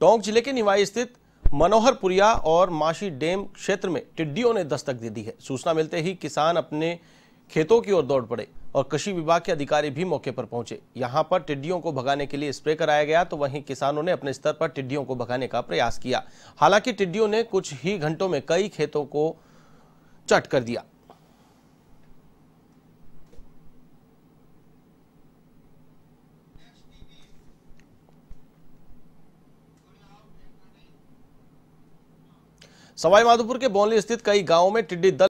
टोंक जिले के निवाई स्थित मनोहरपुरिया और माशी डैम क्षेत्र में टिड्डियों ने दस्तक दे दी है सूचना मिलते ही किसान अपने खेतों की ओर दौड़ पड़े और कृषि विभाग के अधिकारी भी मौके पर पहुंचे यहां पर टिड्डियों को भगाने के लिए स्प्रे कराया गया तो वहीं किसानों ने अपने स्तर पर टिड्डियों को भगाने का प्रयास किया हालांकि टिड्डियों ने कुछ ही घंटों में कई खेतों को चट कर दिया सवाई माधोपुर के बोनली स्थित कई गांवों में टिड्डी दल